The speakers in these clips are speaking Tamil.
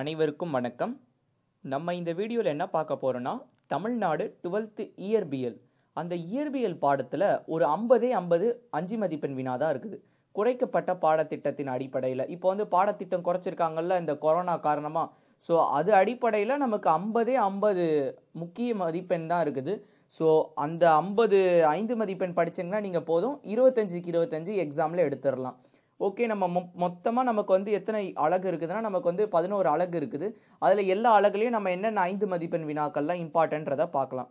அனைவருக்கும் வணக்கம் நம்ம இந்த வீடியோவில் என்ன பார்க்க போகிறோன்னா தமிழ்நாடு டுவெல்த்து இயற்பியல் அந்த இயற்பியல் பாடத்தில் ஒரு ஐம்பதே ஐம்பது அஞ்சு மதிப்பெண் வினா தான் இருக்குது குறைக்கப்பட்ட பாடத்திட்டத்தின் அடிப்படையில் இப்போ வந்து பாடத்திட்டம் குறைச்சிருக்காங்கல்ல இந்த கொரோனா காரணமாக ஸோ அது அடிப்படையில் நமக்கு ஐம்பதே ஐம்பது முக்கிய மதிப்பெண் தான் இருக்குது ஸோ அந்த ஐம்பது ஐந்து மதிப்பெண் படித்தீங்கன்னா நீங்கள் போதும் இருபத்தஞ்சுக்கு இருபத்தஞ்சு எக்ஸாமில் எடுத்துடலாம் ஓகே நம்ம மொ மொத்தமாக நமக்கு வந்து எத்தனை அழகு இருக்குதுன்னா நமக்கு வந்து பதினோரு அழகு இருக்குது அதில் எல்லா அழகுலையும் நம்ம என்னென்ன ஐந்து மதிப்பெண் வினாக்கள்லாம் இம்பார்ட்டன்றதை பார்க்கலாம்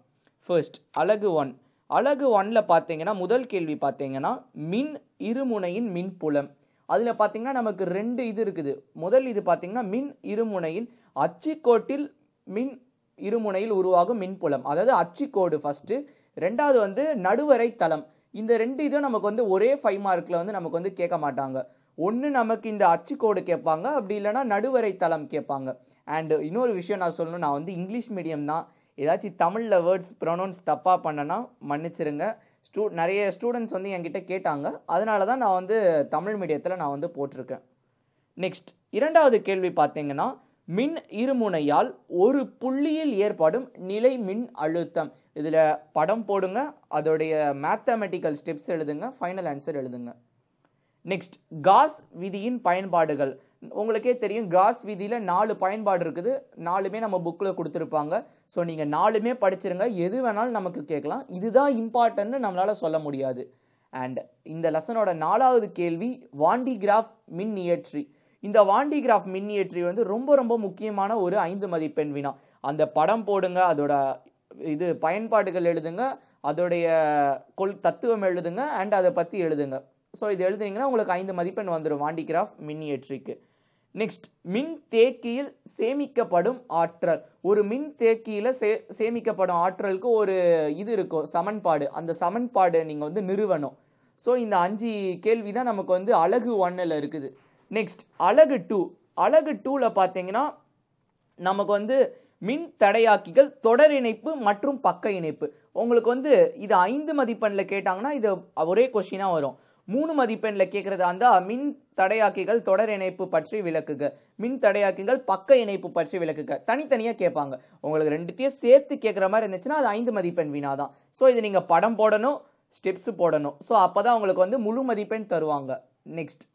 ஃபர்ஸ்ட் அழகு ஒன் அழகு ஒன்ல பார்த்தீங்கன்னா முதல் கேள்வி பார்த்தீங்கன்னா மின் இருமுனையின் மின்புலம் அதில் பார்த்தீங்கன்னா நமக்கு ரெண்டு இது இருக்குது முதல் இது பார்த்தீங்கன்னா மின் இருமுனையில் அச்சுக்கோட்டில் மின் இருமுனையில் உருவாகும் மின்புலம் அதாவது அச்சுக்கோடு ஃபஸ்ட்டு ரெண்டாவது வந்து நடுவரை தளம் இந்த ரெண்டு இதுவும் நமக்கு வந்து ஒரே ஃபைவ் மார்க்கில் வந்து நமக்கு வந்து கேட்க மாட்டாங்க ஒன்று நமக்கு இந்த அச்சுக்கோடு கேட்பாங்க அப்படி இல்லைனா நடுவரை தளம் கேட்பாங்க அண்டு இன்னொரு விஷயம் நான் சொல்லணும் நான் வந்து இங்கிலீஷ் மீடியம் தான் ஏதாச்சும் தமிழில் வேர்ட்ஸ் ப்ரொனவுன்ஸ் தப்பாக பண்ணனா மன்னிச்சிருங்க ஸ்டூ நிறைய ஸ்டூடெண்ட்ஸ் வந்து என்கிட்ட கேட்டாங்க அதனால தான் நான் வந்து தமிழ் மீடியத்தில் நான் வந்து போட்டிருக்கேன் நெக்ஸ்ட் இரண்டாவது கேள்வி பார்த்தீங்கன்னா மின் இருமுனையால் ஒரு புள்ளியில் ஏற்படும் நிலை மின் அழுத்தம் இதில் படம் போடுங்க அதோடைய மேத்தமெட்டிக்கல் ஸ்டெப்ஸ் எழுதுங்க ஃபைனல் ஆன்சர் எழுதுங்க நெக்ஸ்ட் காஸ் விதியின் பயன்பாடுகள் உங்களுக்கே தெரியும் காஸ் விதியில் நாலு பயன்பாடு இருக்குது நாலுமே நம்ம புக்கில் கொடுத்துருப்பாங்க ஸோ நீங்கள் நாலுமே படிச்சிருங்க எது வேணாலும் நமக்கு கேட்கலாம் இதுதான் இம்பார்ட்டன்னு நம்மளால் சொல்ல முடியாது அண்ட் இந்த லெசனோட நாலாவது கேள்வி வாண்டி கிராஃப் மின் இயற்றி இந்த வாண்டிகிராஃப் மின்னியற்றி வந்து ரொம்ப ரொம்ப முக்கியமான ஒரு ஐந்து மதிப்பெண் வினா அந்த படம் போடுங்க அதோட இது பயன்பாடுகள் எழுதுங்க அதோடைய கொள் தத்துவம் எழுதுங்க அண்ட் அதை பற்றி எழுதுங்க ஸோ இது எழுதுனீங்கன்னா உங்களுக்கு ஐந்து மதிப்பெண் வந்துடும் வாண்டிகிராஃப் மின்னியற்றிக்கு நெக்ஸ்ட் மின் தேக்கியில் சேமிக்கப்படும் ஆற்றல் ஒரு மின் தேக்கியில் சே சேமிக்கப்படும் ஆற்றலுக்கு ஒரு இது இருக்கும் சமன்பாடு அந்த சமன்பாடு நீங்கள் வந்து நிறுவனம் ஸோ இந்த அஞ்சு கேள்வி தான் நமக்கு வந்து அழகு ஒன்னில் இருக்குது நெக்ஸ்ட் அழகு டூ அழகு டூவில் பார்த்தீங்கன்னா நமக்கு வந்து மின் தடையாக்கிகள் தொடர் இணைப்பு மற்றும் பக்க இணைப்பு உங்களுக்கு வந்து இது ஐந்து மதிப்பெண்ணில் கேட்டாங்கன்னா இது ஒரே கொஷினாக வரும் மூணு மதிப்பெண்ணில் கேட்குறதா இருந்தால் மின் தடையாக்கிகள் தொடர் இணைப்பு பற்றி விளக்குக மின் தடையாக்கிகள் பக்க இணைப்பு பற்றி விளக்குக தனித்தனியாக கேட்பாங்க உங்களுக்கு ரெண்டுத்தையும் சேர்த்து கேட்குற மாதிரி இருந்துச்சுன்னா அது ஐந்து மதிப்பெண் வீணா தான் ஸோ இது நீங்கள் படம் போடணும் ஸ்டெப்ஸ் போடணும் ஸோ அப்போ தான் உங்களுக்கு வந்து முழு மதிப்பெண் தருவாங்க நெக்ஸ்ட்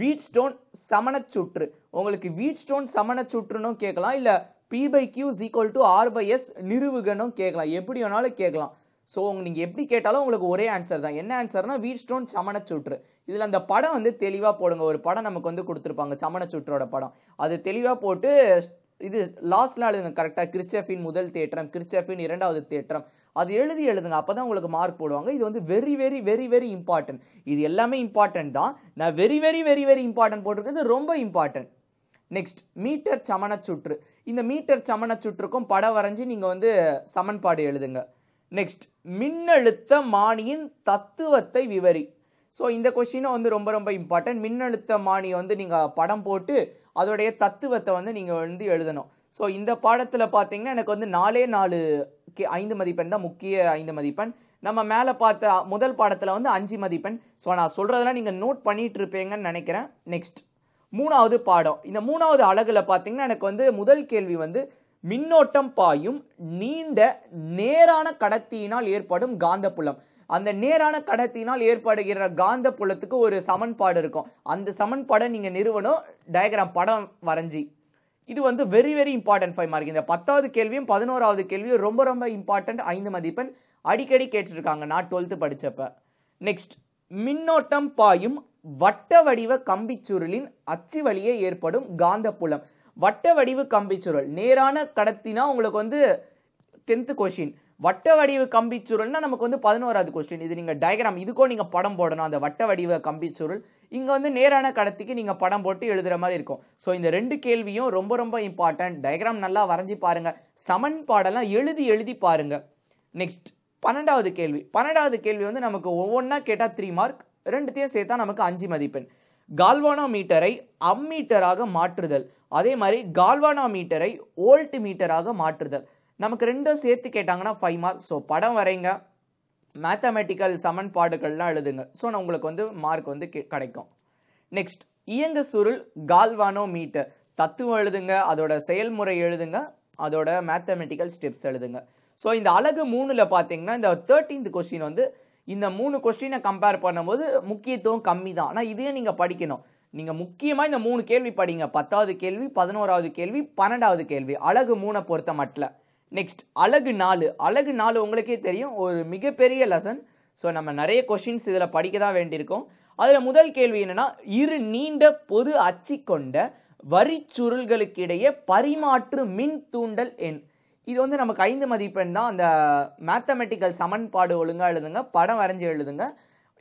வீட் ஸ்டோன் சமணச்சுற்று உங்களுக்கு வீட் ஸ்டோன் சமணச்சுற்றுனும் கேட்கலாம் இல்லை P by Q equal to R by S நிறுவுகனும் கேட்கலாம் எப்படி வேணாலும் கேட்கலாம் ஸோ நீங்கள் எப்படி கேட்டாலும் உங்களுக்கு ஒரே ஆன்சர் தான் என்ன ஆன்சர்னா வீட் ஸ்டோன் சமணச்சுற்று இதில் அந்த படம் வந்து தெளிவாக போடுங்க ஒரு படம் நமக்கு வந்து கொடுத்துருப்பாங்க சமணச்சுற்றோட படம் அது தெளிவாக போட்டு இது லாஸ்ட்லாம் எழுதுங்க கரெக்டாக கிறிச்சபின் முதல் தேற்றம் கிறிச்சபின் இரண்டாவது தேற்றம் அது எழுதி எழுதுங்க அப்போ தான் உங்களுக்கு மார்க் போடுவாங்க இது வந்து very very very very important இது எல்லாமே இம்பார்ட்டன்ட் தான் நான் very very very very important போட்டிருக்கிறது ரொம்ப இம்பார்ட்டன்ட் நெக்ஸ்ட் மீட்டர் சமண சுற்று இந்த மீட்டர் சமண சுற்றுக்கும் படம் வரைஞ்சி நீங்கள் வந்து சமன்பாடு எழுதுங்க நெக்ஸ்ட் மின்னழுத்த மானியின் தத்துவத்தை விவரி ஸோ இந்த கொஷினும் வந்து ரொம்ப ரொம்ப இம்பார்ட்டன்ட் மின்னழுத்த மானியை வந்து நீங்கள் படம் போட்டு அதோடைய தத்துவத்தை வந்து நீங்கள் வந்து எழுதணும் ஸோ இந்த பாடத்தில் பார்த்தீங்கன்னா எனக்கு வந்து நாலே நாலு கே ஐந்து மதிப்பெண் தான் முக்கிய ஐந்து மதிப்பெண் நம்ம மேலே பார்த்த முதல் பாடத்தில் வந்து அஞ்சு மதிப்பெண் ஸோ நான் சொல்கிறதெல்லாம் நீங்கள் நோட் பண்ணிட்டு இருப்பீங்கன்னு நினைக்கிறேன் நெக்ஸ்ட் மூணாவது பாடம் இந்த மூணாவது அழகில் பார்த்தீங்கன்னா எனக்கு வந்து முதல் கேள்வி வந்து மின்னோட்டம் பாயும் நீண்ட நேரான கடத்தியினால் ஏற்படும் காந்தப்புலம் அந்த நேரான கடத்தினால் ஏற்படுகிற காந்த புலத்துக்கு ஒரு சமன்பாடு இருக்கும் அந்த சமன்பாடை நீங்கள் நிறுவனம் டயக்ராம் படம் வரைஞ்சி இது வந்து very very important five mark இந்த பத்தாவது கேள்வியும் பதினோராவது கேள்வியும் ரொம்ப ரொம்ப இம்பார்ட்டன்ட் ஐந்து மதிப்பெண் அடிக்கடி கேட்டிருக்காங்க நான் டுவெல்த்து படித்தப்ப நெக்ஸ்ட் மின்னோட்டம் பாயும் வட்ட வடிவ கம்பி சுருளின் அச்சு வழியே ஏற்படும் காந்த புலம் வட்ட வடிவு சுருள் நேரான கடத்தினா உங்களுக்கு வந்து டென்த்து கொஷின் வட்ட வடிவு கம்பி சுருள்னா நமக்கு வந்து பதினோராது கொஸ்டின் இது நீங்கள் டயக்ராம் இதுக்கும் நீங்கள் படம் போடணும் அந்த வட்ட வடிவ கம்பி சுருள் இங்கே வந்து நேரான கடத்திக்கு நீங்கள் படம் போட்டு எழுதுகிற மாதிரி இருக்கும் ஸோ இந்த ரெண்டு கேள்வியும் ரொம்ப ரொம்ப இம்பார்ட்டன்ட் டயக்ராம் நல்லா வரைஞ்சி பாருங்கள் சமன்பாடெல்லாம் எழுதி எழுதி பாருங்கள் நெக்ஸ்ட் பன்னெண்டாவது கேள்வி பன்னெண்டாவது கேள்வி வந்து நமக்கு ஒவ்வொன்றா கேட்டால் த்ரீ மார்க் ரெண்டுத்தையும் சேர்த்தா நமக்கு அஞ்சு மதிப்பெண் கால்வானோ மீட்டரை அம்மீட்டராக மாற்றுதல் அதே மாதிரி கால்வானோ மீட்டரை ஓல்ட் மீட்டராக மாற்றுதல் நமக்கு ரெண்டும் சேர்த்து கேட்டாங்கன்னா ஃபைவ் மார்க் ஸோ படம் வரைங்க மேத்தமெட்டிக்கல் சமன்பாடுகள்லாம் எழுதுங்க ஸோ நான் உங்களுக்கு வந்து மார்க் வந்து கிடைக்கும் நெக்ஸ்ட் இயங்க சுருள் கால்வானோ மீட்டர் தத்துவம் எழுதுங்க அதோட செயல்முறை எழுதுங்க அதோட மேத்தமெட்டிக்கல் ஸ்டெப்ஸ் எழுதுங்க ஸோ இந்த அழகு மூணில் பார்த்தீங்கன்னா இந்த தேர்ட்டீன்த் கொஸ்டின் வந்து இந்த மூணு கொஸ்டினை கம்பேர் பண்ணும்போது முக்கியத்துவம் கம்மி தான் ஆனால் இதையே நீங்கள் படிக்கணும் நீங்கள் முக்கியமாக இந்த மூணு கேள்வி படிங்க பத்தாவது கேள்வி பதினோராவது கேள்வி பன்னெண்டாவது கேள்வி அழகு மூணை பொறுத்த மட்டும் நெக்ஸ்ட் அழகு நாலு அழகு நாலு உங்களுக்கே தெரியும் ஒரு மிகப்பெரிய லெசன் ஸோ நம்ம நிறைய கொஷின்ஸ் இதில் படிக்க தான் வேண்டியிருக்கோம் அதில் முதல் கேள்வி என்னென்னா இரு நீண்ட பொது அச்சு கொண்ட சுருள்களுக்கிடையே பரிமாற்று மின் தூண்டல் எண் இது வந்து நமக்கு ஐந்து மதிப்பெண் தான் அந்த மேத்தமெட்டிக்கல் சமன்பாடு ஒழுங்காக எழுதுங்க படம் வரைஞ்சி எழுதுங்க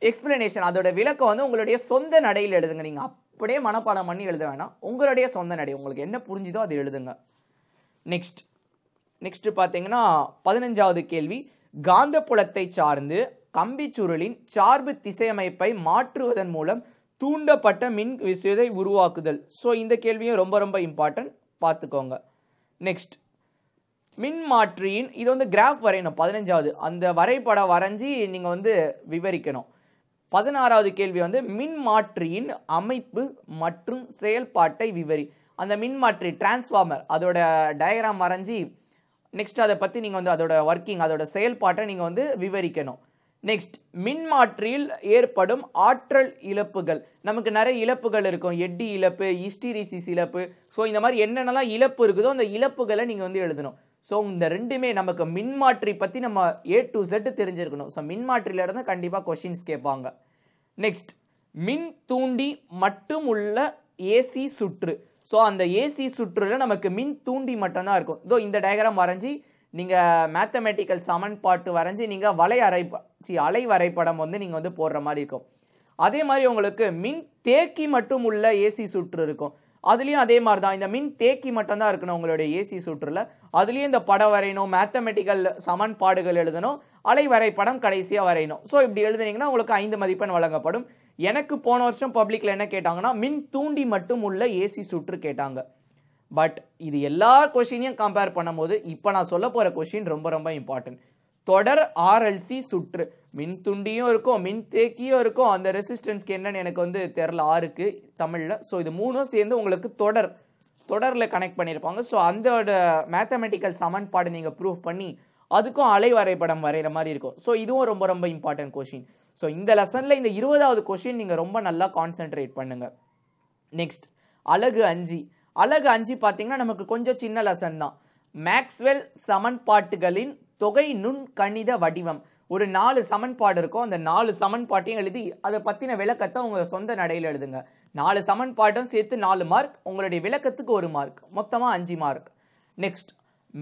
எக்ஸ்பிளனேஷன் அதோட விளக்கம் வந்து உங்களுடைய சொந்த நடையில் எழுதுங்க நீங்கள் அப்படியே மனப்பாடம் பண்ணி எழுத வேணாம் உங்களுடைய சொந்த நடை உங்களுக்கு என்ன புரிஞ்சுதோ அது எழுதுங்க நெக்ஸ்ட் நெக்ஸ்ட் பார்த்தீங்கன்னா பதினஞ்சாவது கேள்வி காந்த புலத்தை சார்ந்து கம்பி சுருளின் சார்பு திசையமைப்பை மாற்றுவதன் மூலம் தூண்டப்பட்ட மின் விசையை உருவாக்குதல் ஸோ இந்த கேள்வியும் ரொம்ப ரொம்ப இம்பார்ட்டன்ட் பார்த்துக்கோங்க நெக்ஸ்ட் மின் மாற்றியின் இது வந்து கிராஃப் வரையணும் பதினஞ்சாவது அந்த வரைபடம் வரைஞ்சி நீங்கள் வந்து விவரிக்கணும் பதினாறாவது கேள்வி வந்து மின் மாற்றியின் அமைப்பு மற்றும் செயல்பாட்டை விவரி அந்த மின்மாற்றி டிரான்ஸ்ஃபார்மர் அதோட டயக்ராம் வரைஞ்சி நெக்ஸ்ட் அதை பற்றி நீங்கள் வந்து அதோட ஒர்க்கிங் அதோட செயல்பாட்டை நீங்கள் வந்து விவரிக்கணும் நெக்ஸ்ட் மின்மாற்றியில் ஏற்படும் ஆற்றல் இழப்புகள் நமக்கு நிறைய இழப்புகள் இருக்கும் எட்டி இழப்பு இஸ்டிரிசிஸ் இழப்பு ஸோ இந்த மாதிரி என்னென்னலாம் இழப்பு இருக்குதோ அந்த இழப்புகளை நீங்கள் வந்து எழுதணும் ஸோ இந்த ரெண்டுமே நமக்கு மின்மாற்றி பற்றி நம்ம ஏ டு செட்டு தெரிஞ்சிருக்கணும் ஸோ மின்மாற்றியிலிருந்து கண்டிப்பாக கொஷின்ஸ் கேட்பாங்க நெக்ஸ்ட் மின் தூண்டி மட்டும் உள்ள ஏசி சுற்று ஸோ அந்த ஏசி சுற்றுல நமக்கு மின் தூண்டி மட்டும்தான் இருக்கும் இதோ இந்த டயக்ராம் வரைஞ்சி நீங்கள் மேத்தமெட்டிக்கல் சமன்பாட்டு வரைஞ்சி நீங்கள் வலை அரை சி அலை வரைபடம் வந்து நீங்கள் வந்து போடுற மாதிரி இருக்கும் அதே மாதிரி உங்களுக்கு மின் தேக்கி மட்டும் உள்ள ஏசி சுற்று இருக்கும் அதுலேயும் அதே மாதிரி தான் இந்த மின் தேக்கி மட்டும்தான் இருக்கணும் உங்களுடைய ஏசி சுற்றுல அதுலேயும் இந்த படம் வரையணும் மேத்தமெட்டிக்கல் சமன்பாடுகள் எழுதணும் அலை வரைபடம் கடைசியாக வரையணும் ஸோ இப்படி எழுதுனீங்கன்னா உங்களுக்கு ஐந்து மதிப்பெண் வழங்கப்படும் எனக்கு போன வருஷம் பப்ளிக்கில் என்ன கேட்டாங்கன்னா மின் தூண்டி மட்டும் உள்ள ஏசி சுற்று கேட்டாங்க பட் இது எல்லா கொஷினையும் கம்பேர் பண்ணும்போது இப்போ நான் சொல்ல போகிற கொஷின் ரொம்ப ரொம்ப இம்பார்ட்டன்ட் தொடர் ஆர்எல்சி சுற்று மின் துண்டியும் இருக்கும் மின் தேக்கியும் இருக்கும் அந்த ரெசிஸ்டன்ஸ்க்கு என்னன்னு எனக்கு வந்து தெரில ஆறுக்கு தமிழில் ஸோ இது மூணும் சேர்ந்து உங்களுக்கு தொடர் தொடரில் கனெக்ட் பண்ணியிருப்பாங்க ஸோ அந்த மேத்தமெட்டிக்கல் சமன்பாடு நீங்கள் ப்ரூவ் பண்ணி அதுக்கும் அலை வரைபடம் வரைகிற மாதிரி இருக்கும் ஸோ இதுவும் ரொம்ப ரொம்ப இம்பார்ட்டன்ட் கொஷின் ஸோ இந்த லெசனில் இந்த இருபதாவது கொஷின் நீங்கள் ரொம்ப நல்லா கான்சென்ட்ரேட் பண்ணுங்க நெக்ஸ்ட் அழகு அஞ்சு அழகு அஞ்சு பார்த்தீங்கன்னா நமக்கு கொஞ்சம் சின்ன லெசன் தான் மேக்ஸ்வெல் சமன்பாட்டுகளின் தொகை நுண் கணித வடிவம் ஒரு நாலு சமன்பாடு இருக்கும் அந்த நாலு சமன்பாட்டையும் எழுதி அதை பற்றின விளக்கத்தை உங்கள் சொந்த நடையில் எழுதுங்க நாலு சமன்பாட்டும் சேர்த்து நாலு மார்க் உங்களுடைய விளக்கத்துக்கு ஒரு மார்க் மொத்தமாக அஞ்சு மார்க் நெக்ஸ்ட்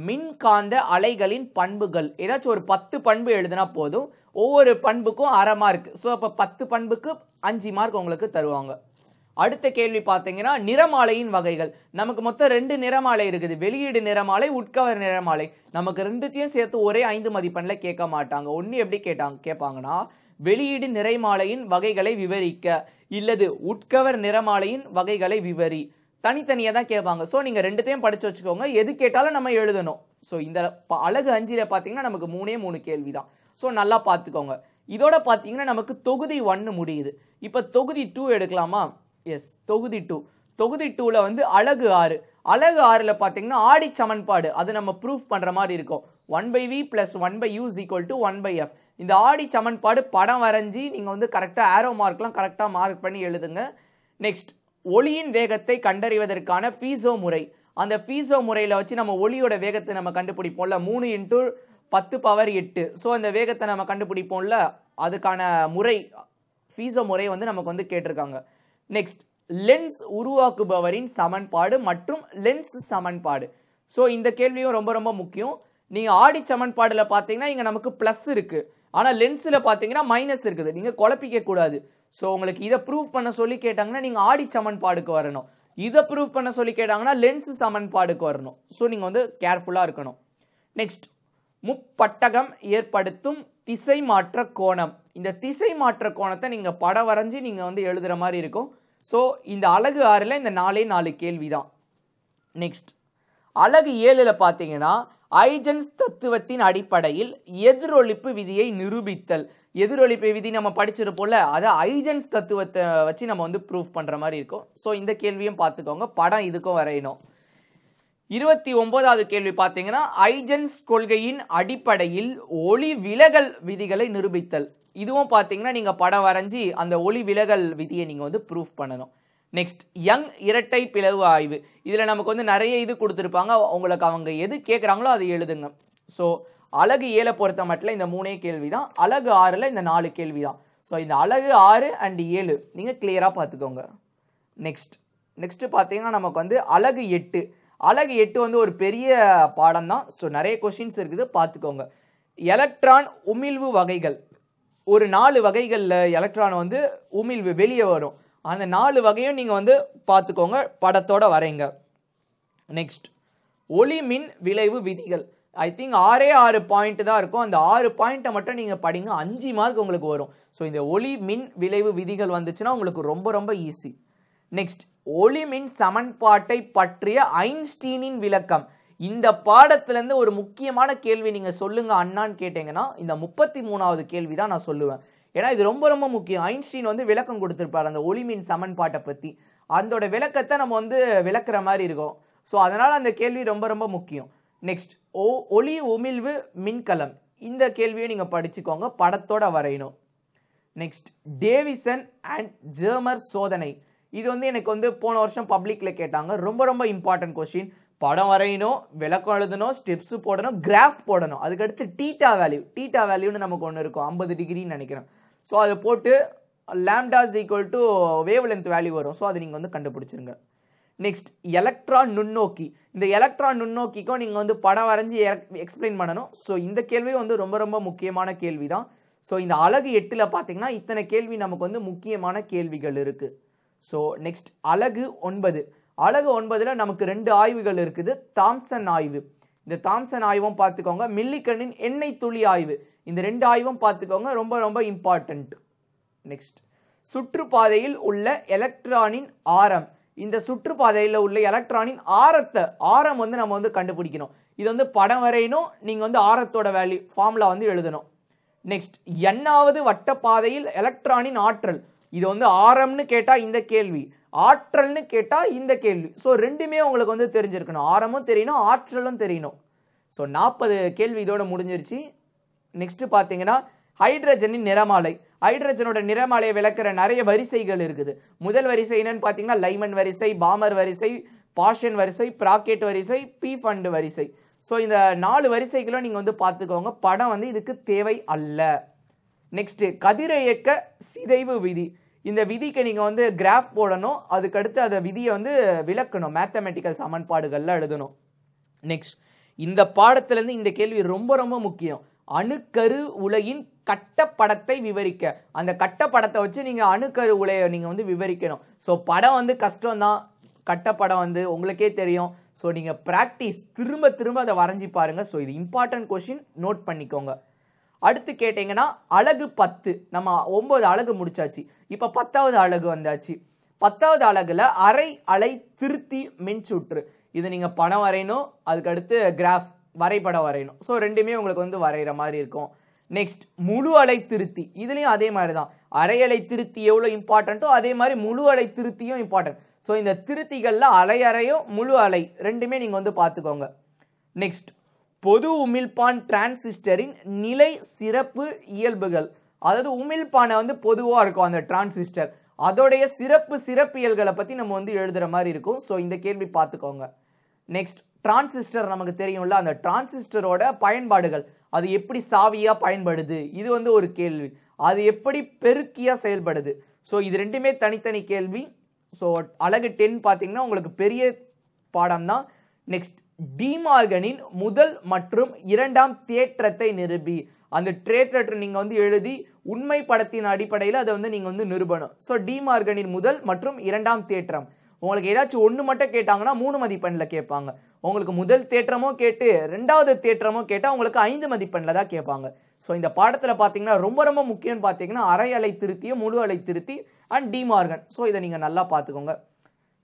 மின்காந்த அலைகளின் பண்புகள் ஏதாச்சும் ஒரு பத்து பண்பு எழுதுனா போதும் ஒவ்வொரு பண்புக்கும் அரை மார்க் ஸோ அப்போ பத்து பண்புக்கு அஞ்சு மார்க் உங்களுக்கு தருவாங்க அடுத்த கேள்வி பார்த்தீங்கன்னா நிறமாலையின் வகைகள் நமக்கு மொத்தம் ரெண்டு நிறமாலை இருக்குது வெளியீடு நிறமாலை உட்கவர் நிறமாலை நமக்கு ரெண்டுத்தையும் சேர்த்து ஒரே ஐந்து மதிப்பெண்ணில் கேட்க மாட்டாங்க ஒன்று எப்படி கேட்டாங்க கேட்பாங்கன்னா வெளியீடு நிறைமாலையின் வகைகளை விவரிக்க இல்லது உட்கவர் நிறமாலையின் வகைகளை விவரி தனித்தனியாக தான் கேட்பாங்க ஸோ நீங்கள் ரெண்டுத்தையும் படித்து வச்சுக்கோங்க எது கேட்டாலும் நம்ம எழுதணும் ஸோ இந்த அழகு அஞ்சில் பார்த்தீங்கன்னா நமக்கு மூணே மூணு கேள்வி தான் ஸோ நல்லா பார்த்துக்கோங்க இதோட பார்த்தீங்கன்னா நமக்கு தொகுதி ஒன்று முடியுது இப்போ தொகுதி டூ எடுக்கலாமா எஸ் தொகுதி டூ தொகுதி டூவில் வந்து அழகு ஆறு அழகு ஆறில் பார்த்தீங்கன்னா ஆடி சமன்பாடு அது நம்ம ப்ரூஃப் பண்ணுற மாதிரி இருக்கும் one by v plus one by u equal to one by f இந்த ஆடி சமன்பாடு படம் வரைஞ்சி நீங்கள் வந்து கரெக்டாக ஆரோ மார்க்லாம் கரெக்டாக மார்க் பண்ணி எழுதுங்க நெக்ஸ்ட் ஒளியின் வேகத்தை கண்டறிவதற்கான பீசோ முறை அந்த பீசோ முறையில் வச்சு நம்ம ஒளியோட வேகத்தை நம்ம கண்டுபிடிப்போம்ல மூணு இன்ட்டு பத்து பவர் எட்டு ஸோ அந்த வேகத்தை நம்ம கண்டுபிடிப்போம்ல அதுக்கான முறை பீசோ முறை வந்து நமக்கு வந்து கேட்டிருக்காங்க நெக்ஸ்ட் லென்ஸ் உருவாக்குபவரின் சமன்பாடு மற்றும் லென்ஸ் சமன்பாடு ஸோ இந்த கேள்வியும் ரொம்ப ரொம்ப முக்கியம் நீங்கள் ஆடி சமன்பாடில் பார்த்தீங்கன்னா இங்கே நமக்கு ப்ளஸ் இருக்குது ஆனால் லென்ஸில் பார்த்தீங்கன்னா மைனஸ் இருக்குது நீங்கள் குழப்பிக்க கூடாது ஸோ உங்களுக்கு இதை ப்ரூவ் பண்ண சொல்லி கேட்டாங்கன்னா நீங்கள் ஆடி சமன்பாடுக்கு வரணும் இதை ப்ரூவ் பண்ண சொல்லி கேட்டாங்கன்னா லென்ஸ் சமன்பாடுக்கு வரணும் ஸோ நீங்கள் வந்து கேர்ஃபுல்லாக இருக்கணும் நெக்ஸ்ட் முப்பட்டகம் ஏற்படுத்தும் திசை மாற்ற கோணம் இந்த திசை மாற்ற கோணத்தை நீங்கள் படம் வரைஞ்சி நீங்கள் வந்து எழுதுகிற மாதிரி இருக்கும் ஸோ இந்த அழகு ஆறில் இந்த நாலே நாலு கேள்வி தான் நெக்ஸ்ட் அழகு ஏழில் பார்த்தீங்கன்னா ஐஜென்ஸ் தத்துவத்தின் அடிப்படையில் எதிரொலிப்பு விதியை நிரூபித்தல் எதிரொலிப்பு விதி நம்ம படிச்சிருப்போம்ல அதை ஐஜென்ஸ் தத்துவத்தை வச்சு நம்ம வந்து ப்ரூஃப் பண்ணுற மாதிரி இருக்கும் ஸோ இந்த கேள்வியும் பார்த்துக்கோங்க படம் இதுக்கும் வரையணும் இருபத்தி ஒன்பதாவது கேள்வி பார்த்தீங்கன்னா ஐஜென்ஸ் கொள்கையின் அடிப்படையில் ஒளி விலகல் விதிகளை நிரூபித்தல் இதுவும் பார்த்தீங்கன்னா நீங்கள் படம் வரைஞ்சி அந்த ஒளி விலகல் விதியை நீங்கள் வந்து ப்ரூஃப் பண்ணணும் நெக்ஸ்ட் யங் இரட்டை பிளவு ஆய்வு இதில் நமக்கு வந்து நிறைய இது கொடுத்துருப்பாங்க உங்களுக்கு அவங்க எது கேட்குறாங்களோ அதை எழுதுங்க ஸோ அழகு ஏழை பொறுத்த மட்டும் இந்த மூணே கேள்வி தான் அழகு ஆறில் இந்த நாலு கேள்வி தான் ஸோ இந்த அழகு ஆறு அண்ட் ஏழு நீங்கள் கிளியராக பார்த்துக்கோங்க நெக்ஸ்ட் நெக்ஸ்ட்டு பார்த்தீங்கன்னா நமக்கு வந்து அழகு எட்டு அழகு எட்டு வந்து ஒரு பெரிய பாடம் தான் ஸோ நிறைய கொஷின்ஸ் இருக்குது பார்த்துக்கோங்க எலக்ட்ரான் உமிழ்வு வகைகள் ஒரு நாலு வகைகளில் எலக்ட்ரான் வந்து உமிழ்வு வெளியே வரும் அந்த நாலு வகையும் நீங்கள் வந்து பார்த்துக்கோங்க படத்தோட வரைங்க நெக்ஸ்ட் ஒளி மின் விளைவு விதிகள் ஐ திங்க் ஆறே ஆறு பாயிண்ட் தான் இருக்கும் அந்த ஆறு பாயிண்ட்டை மட்டும் நீங்கள் படிங்க அஞ்சு மார்க் உங்களுக்கு வரும் ஸோ இந்த ஒளி மின் விளைவு விதிகள் வந்துச்சுன்னா உங்களுக்கு ரொம்ப ரொம்ப ஈஸி நெக்ஸ்ட் ஒளி மின் சமன்பாட்டை பற்றிய ஐன்ஸ்டீனின் விளக்கம் இந்த பாடத்திலேருந்து ஒரு முக்கியமான கேள்வி நீங்கள் சொல்லுங்க அண்ணான்னு கேட்டீங்கன்னா இந்த முப்பத்தி மூணாவது கேள்வி தான் நான் சொல்லுவேன் ஏன்னா இது ரொம்ப ரொம்ப முக்கியம் ஐன்ஸ்டீன் வந்து விளக்கம் கொடுத்துருப்பார் அந்த ஒளிமின் சமன்பாட்டை பற்றி அதோட விளக்கத்தை நம்ம வந்து விளக்குற மாதிரி இருக்கும் ஸோ அதனால் அந்த கேள்வி ரொம்ப ரொம்ப முக்கியம் நெக்ஸ்ட் ஓ ஒளி உமிழ்வு மின்கலம் இந்த கேள்வியை நீங்கள் படிச்சுக்கோங்க படத்தோட வரையணும் நெக்ஸ்ட் டேவிசன் அண்ட் ஜேர்மர் சோதனை இது வந்து எனக்கு வந்து போன வருஷம் பப்ளிக்கில் கேட்டாங்க ரொம்ப ரொம்ப இம்பார்ட்டன்ட் கொஸ்டின் படம் வரையணும் விளக்கம் எழுதணும் ஸ்டெப்ஸ் போடணும் கிராஃப் போடணும் அதுக்கடுத்து டீட்டா வேல்யூ டீட்டா வேல்யூன்னு நமக்கு ஒன்று இருக்கும் ஐம்பது டிகிரின்னு நினைக்கிறேன் ஸோ அதை போட்டு lambdas equal to wavelength value வரும் ஸோ அதை நீங்கள் வந்து கண்டுபிடிச்சிருங்க நெக்ஸ்ட் எலக்ட்ரான் நுண்ணோக்கி இந்த எலக்ட்ரான் நுண்ணோக்கிக்கும் நீங்கள் வந்து படம் வரைஞ்சி எக்ஸ்பிளைன் பண்ணணும் ஸோ இந்த கேள்வியும் வந்து ரொம்ப ரொம்ப முக்கியமான கேள்வி தான் ஸோ இந்த அழகு எட்டில் பார்த்தீங்கன்னா இத்தனை கேள்வி நமக்கு வந்து முக்கியமான கேள்விகள் இருக்குது ஸோ நெக்ஸ்ட் அழகு ஒன்பது அழகு ஒன்பதில் நமக்கு ரெண்டு ஆய்வுகள் இருக்குது தாம்சன் ஆய்வு இந்த தாம்சன் ஆய்வும் பார்த்துக்கோங்க மில்லிக்கண்ணின் எண்ணெய் துளி ஆய்வு இந்த ரெண்டு ஆய்வும் பார்த்துக்கோங்க ரொம்ப ரொம்ப இம்பார்ட்டண்ட் நெக்ஸ்ட் சுற்றுப்பாதையில் உள்ள எலக்ட்ரானின் ஆரம் இந்த சுற்றுப்பாதையில் உள்ள எலக்ட்ரானின் ஆரத்தை ஆரம் வந்து நம்ம வந்து கண்டுபிடிக்கணும் இது வந்து படம் வரையணும் நீங்கள் வந்து ஆரத்தோட வேல்யூ ஃபார்முலா வந்து எழுதணும் நெக்ஸ்ட் என்னாவது வட்டப்பாதையில் எலக்ட்ரானின் ஆற்றல் இது வந்து ஆரம்னு கேட்டால் இந்த கேள்வி ஆற்றல்னு கேட்டால் இந்த கேள்வி ஸோ ரெண்டுமே உங்களுக்கு வந்து தெரிஞ்சிருக்கணும் ஆரமும் தெரியணும் ஆற்றலும் தெரியணும் ஸோ நாற்பது கேள்வி இதோட முடிஞ்சிருச்சு நெக்ஸ்ட் பார்த்தீங்கன்னா ஹைட்ரஜனின் நிறமாலை ஹைட்ரஜனோட நிறமாலையை விளக்குற நிறைய வரிசைகள் இருக்குது முதல் வரிசை என்னன்னு பார்த்தீங்கன்னா லைமன் வரிசை பாமர் வரிசை பாஷன் வரிசை ப்ராக்கெட் வரிசை பி ஃபண்டு வரிசை ஸோ இந்த நாலு வரிசைகளும் நீங்கள் வந்து பார்த்துக்கோங்க படம் வந்து இதுக்கு தேவை அல்ல நெக்ஸ்ட்டு கதிரையக்க சிதைவு விதி இந்த விதிக்கு நீங்கள் வந்து கிராஃப் போடணும் அதுக்கடுத்து அதை விதியை வந்து விளக்கணும் மேத்தமெட்டிக்கல் சமன்பாடுகளில் எழுதணும் நெக்ஸ்ட் இந்த பாடத்திலேருந்து இந்த கேள்வி ரொம்ப ரொம்ப முக்கியம் அணுக்கரு உலையின் கட்டப்படத்தை விவரிக்க அந்த கட்டப்படத்தை வச்சு நீங்கள் அணுக்கரு உலையை நீங்கள் வந்து விவரிக்கணும் ஸோ படம் வந்து கஷ்டம்தான் கட்டப்படம் வந்து உங்களுக்கே தெரியும் ஸோ நீங்கள் ப்ராக்டிஸ் திரும்ப திரும்ப அதை வரைஞ்சி பாருங்கள் ஸோ இது இம்பார்ட்டன்ட் கொஷின் நோட் பண்ணிக்கோங்க அடுத்து கேட்டிங்கன்னா அழகு பத்து நம்ம ஒம்பது அழகு முடிச்சாச்சு இப்போ பத்தாவது அழகு வந்தாச்சு பத்தாவது அழகில் அரை அலை திருத்தி சுற்று இது நீங்கள் பணம் வரையணும் அதுக்கடுத்து கிராஃப் வரைபடம் வரையணும் ஸோ ரெண்டுமே உங்களுக்கு வந்து வரைகிற மாதிரி இருக்கும் நெக்ஸ்ட் முழு அலை திருத்தி இதுலேயும் அதே மாதிரி தான் அரை அலை திருத்தி எவ்வளோ இம்பார்ட்டண்ட்டோ அதே மாதிரி முழு அலை திருத்தியும் இம்பார்ட்டன்ட் ஸோ இந்த திருத்திகளில் அலை அறையும் முழு அலை ரெண்டுமே நீங்கள் வந்து பார்த்துக்கோங்க நெக்ஸ்ட் பொது உமிழ்ப்பான் டிரான்சிஸ்டரின் நிலை சிறப்பு இயல்புகள் அதாவது உமிழ்ப்பானை வந்து பொதுவாக இருக்கும் அந்த டிரான்சிஸ்டர் அதோடைய சிறப்பு சிறப்பியல்களை பற்றி நம்ம வந்து எழுதுகிற மாதிரி இருக்கும் ஸோ இந்த கேள்வி பார்த்துக்கோங்க நெக்ஸ்ட் டிரான்சிஸ்டர் நமக்கு தெரியும்ல அந்த டிரான்சிஸ்டரோட பயன்பாடுகள் அது எப்படி சாவியாக பயன்படுது இது வந்து ஒரு கேள்வி அது எப்படி பெருக்கியாக செயல்படுது ஸோ இது ரெண்டுமே தனித்தனி கேள்வி ஸோ அழகு டென் பார்த்தீங்கன்னா உங்களுக்கு பெரிய பாடம் தான் நெக்ஸ்ட் டிமார்கனின் முதல் மற்றும் இரண்டாம் தேற்றத்தை நிரூபி அந்த தேற்றத்தை நீங்கள் வந்து எழுதி உண்மை படத்தின் அடிப்படையில் அதை வந்து நீங்கள் வந்து நிரூபணும் ஸோ டிமார்கனின் முதல் மற்றும் இரண்டாம் தேற்றம் உங்களுக்கு ஏதாச்சும் ஒன்று மட்டும் கேட்டாங்கன்னா மூணு மதிப்பெண்ணில் கேட்பாங்க உங்களுக்கு முதல் தேற்றமோ கேட்டு ரெண்டாவது தேற்றமோ கேட்டால் உங்களுக்கு ஐந்து மதிப்பெண்ணில் தான் கேட்பாங்க ஸோ இந்த பாடத்தில் பார்த்தீங்கன்னா ரொம்ப ரொம்ப முக்கியம்னு பார்த்தீங்கன்னா அரை அலை திருத்தியும் முழு அலை திருத்தி அண்ட் டிமார்கன் ஸோ இதை நீங்கள் நல்லா பார்த்துக்கோங்க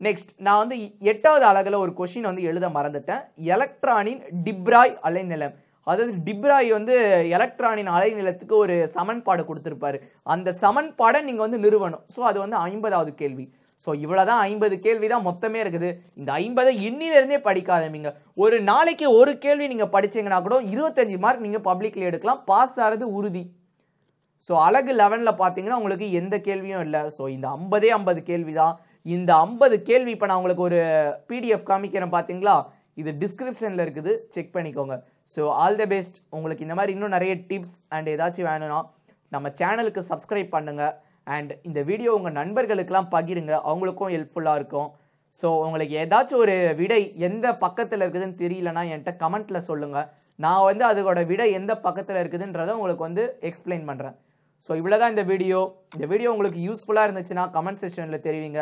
நெக்ஸ்ட் நான் வந்து எட்டாவது அழகில் ஒரு கொஷின் வந்து எழுத மறந்துட்டேன் எலக்ட்ரானின் டிப்ராய் அலைநிலம் அதாவது டிப்ராய் வந்து எலக்ட்ரானின் அலைநிலத்துக்கு ஒரு சமன்பாடு கொடுத்துருப்பாரு அந்த சமன்பாடை நீங்கள் வந்து நிறுவனம் ஸோ அது வந்து ஐம்பதாவது கேள்வி ஸோ இவ்வளோதான் ஐம்பது கேள்வி தான் மொத்தமே இருக்குது இந்த ஐம்பதை இன்னிலிருந்தே படிக்காதவங்க ஒரு நாளைக்கு ஒரு கேள்வி நீங்கள் படிச்சீங்கன்னா கூட இருபத்தஞ்சு மார்க் நீங்கள் பப்ளிக்கில் எடுக்கலாம் பாஸ் ஆகிறது உறுதி ஸோ அழகு லெவனில் பார்த்தீங்கன்னா உங்களுக்கு எந்த கேள்வியும் இல்லை ஸோ இந்த ஐம்பதே ஐம்பது கேள்வி தான் இந்த ஐம்பது கேள்வி இப்போ நான் உங்களுக்கு ஒரு பிடிஎஃப் காமிக்கிறேன் பார்த்தீங்களா இது டிஸ்கிரிப்ஷனில் இருக்குது செக் பண்ணிக்கோங்க ஸோ ஆல் தி பெஸ்ட் உங்களுக்கு இந்த மாதிரி இன்னும் நிறைய டிப்ஸ் அண்ட் ஏதாச்சும் வேணும்னா நம்ம சேனலுக்கு சப்ஸ்கிரைப் பண்ணுங்கள் அண்ட் இந்த வீடியோ உங்கள் நண்பர்களுக்கெல்லாம் பகிருங்க அவங்களுக்கும் ஹெல்ப்ஃபுல்லாக இருக்கும் ஸோ உங்களுக்கு ஏதாச்சும் ஒரு விடை எந்த பக்கத்தில் இருக்குதுன்னு தெரியலனா என்கிட்ட கமெண்ட்டில் சொல்லுங்கள் நான் வந்து அதோட விடை எந்த பக்கத்தில் இருக்குதுன்றதை உங்களுக்கு வந்து எக்ஸ்பிளைன் பண்ணுறேன் ஸோ இவ்வளோதான் இந்த வீடியோ இந்த வீடியோ உங்களுக்கு யூஸ்ஃபுல்லாக இருந்துச்சுன்னா கமெண்ட் செக்ஷனில் தெரிவிங்க